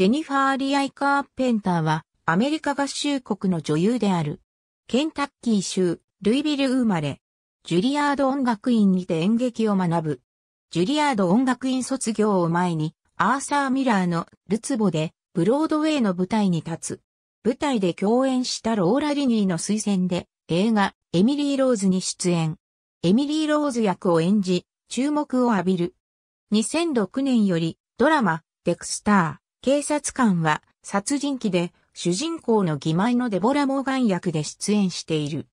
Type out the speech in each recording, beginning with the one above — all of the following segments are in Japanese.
ジェニファー・リアイ・カーペンターは、アメリカ合衆国の女優である。ケンタッキー州、ルイビル生まれ。ジュリアード音楽院にて演劇を学ぶ。ジュリアード音楽院卒業を前に、アーサー・ミラーのルツボで、ブロードウェイの舞台に立つ。舞台で共演したローラ・リニーの推薦で、映画、エミリー・ローズに出演。エミリー・ローズ役を演じ、注目を浴びる。2006年より、ドラマ、デクスター。警察官は殺人鬼で主人公の義前のデボラ・モーガン役で出演している。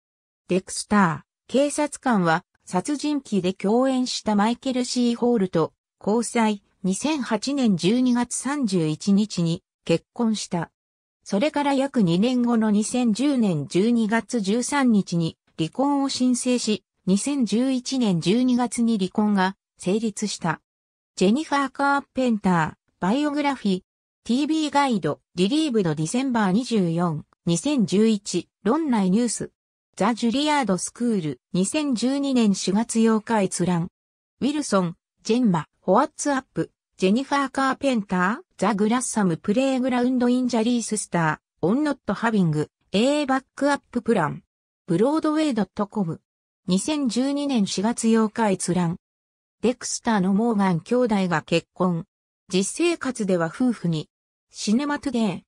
デクスター、警察官は殺人鬼で共演したマイケル・シー・ホールと交際2008年12月31日に結婚した。それから約2年後の2010年12月13日に離婚を申請し、2011年12月に離婚が成立した。ジェニファー・カーペンター、バイオグラフィー、TV ガイド、リリーブのディセンバー24、2011、論内ニュース。ザ・ジュリアード・スクール、2012年4月8日閲覧。ウィルソン、ジェンマ、ホワッツアップ、ジェニファー・カーペンター、ザ・グラッサム・プレイグラウンド・イン・ジャリース・スター、オン・ノット・ハビング、A バックアッププラン。ブロードウェイ .com。2012年4月8日閲覧。デクスターのモーガン兄弟が結婚。実生活では夫婦にシネマトゥデイ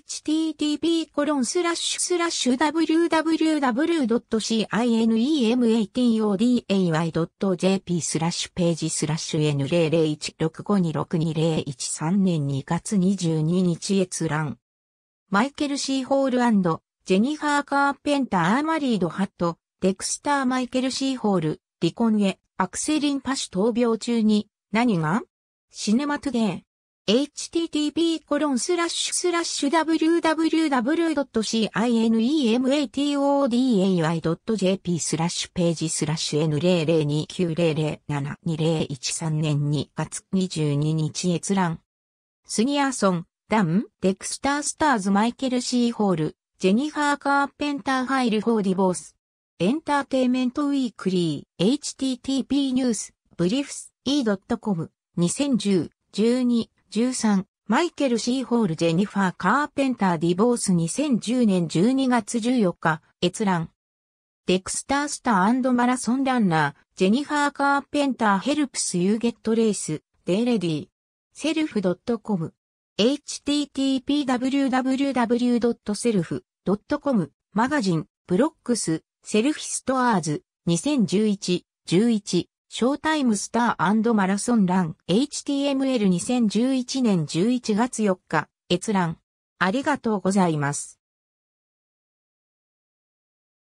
http www.cinematoday.jp スラッシュページスラッシュ n00165262013 年2月22日閲覧。マイケル・シー・ホールジェニファー・カーペンター・マリード・ハット、デクスター・マイケル・シー・ホール、離婚へ、アクセリン・パシュ闘病中に、何がシネマトゥデイ http://www.cinematoday.jp スラッシュページスラッシュ N00290072013 年2月22日閲覧。スニアソン、ダン、デクスター・スターズ・マイケル・シー・ホール、ジェニファー・カーペンター・ファイル・フォー・ディボース。エンターテイメント・ウィークリー、http ニュース、ブリフス、e.com、2010、12、13、マイケル・シーホール・ジェニファー・カーペンター・ディボース2010年12月14日、閲覧。デクスター・スターマラソン・ランナー、ジェニファー・カーペンター・ヘルプス・ユーゲット・レース、デイレディセルフ .com。http://www.self.com。マガジン、ブロックス、セルフィストアーズ、2011、11。ショータイムスターマラソンラン HTML2011 年11月4日閲覧ありがとうございます。